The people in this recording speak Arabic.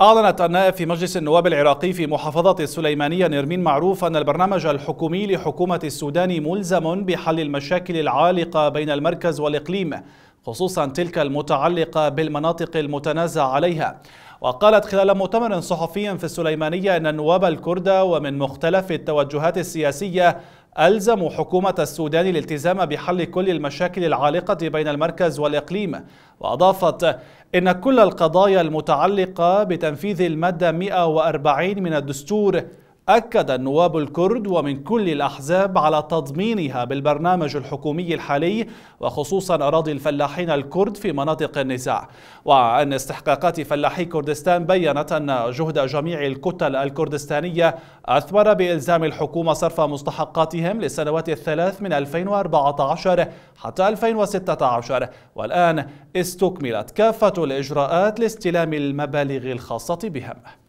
أعلنت النائب في مجلس النواب العراقي في محافظة السليمانية نرمين معروف أن البرنامج الحكومي لحكومة السودان ملزم بحل المشاكل العالقة بين المركز والإقليم خصوصا تلك المتعلقة بالمناطق المتنازع عليها وقالت خلال مؤتمر صحفي في السليمانية أن النواب الكرد ومن مختلف التوجهات السياسية ألزموا حكومة السودان الالتزام بحل كل المشاكل العالقة بين المركز والإقليم وأضافت إن كل القضايا المتعلقة بتنفيذ المادة 140 من الدستور أكد النواب الكرد ومن كل الأحزاب على تضمينها بالبرنامج الحكومي الحالي وخصوصا أراضي الفلاحين الكرد في مناطق النزاع وأن استحقاقات فلاحي كردستان بيّنت أن جهد جميع الكتل الكردستانية أثمر بإلزام الحكومة صرف مستحقاتهم للسنوات الثلاث من 2014 حتى 2016 والآن استكملت كافة الإجراءات لاستلام المبالغ الخاصة بهم